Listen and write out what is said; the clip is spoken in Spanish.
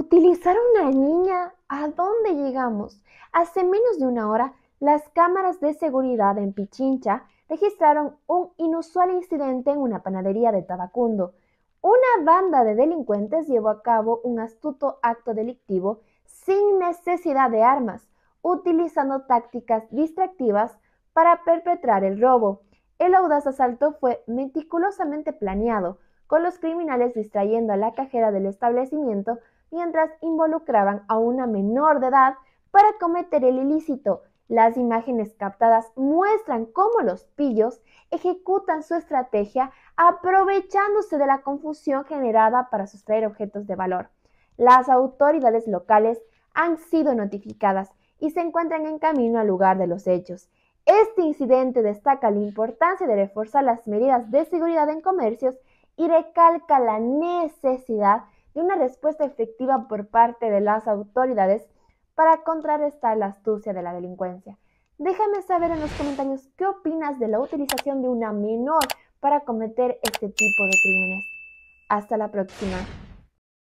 Utilizar a una niña, ¿a dónde llegamos? Hace menos de una hora, las cámaras de seguridad en Pichincha registraron un inusual incidente en una panadería de Tabacundo. Una banda de delincuentes llevó a cabo un astuto acto delictivo sin necesidad de armas, utilizando tácticas distractivas para perpetrar el robo. El audaz asalto fue meticulosamente planeado, con los criminales distrayendo a la cajera del establecimiento mientras involucraban a una menor de edad para cometer el ilícito. Las imágenes captadas muestran cómo los pillos ejecutan su estrategia aprovechándose de la confusión generada para sustraer objetos de valor. Las autoridades locales han sido notificadas y se encuentran en camino al lugar de los hechos. Este incidente destaca la importancia de reforzar las medidas de seguridad en comercios y recalca la necesidad de una respuesta efectiva por parte de las autoridades para contrarrestar la astucia de la delincuencia. Déjame saber en los comentarios qué opinas de la utilización de una menor para cometer este tipo de crímenes. Hasta la próxima.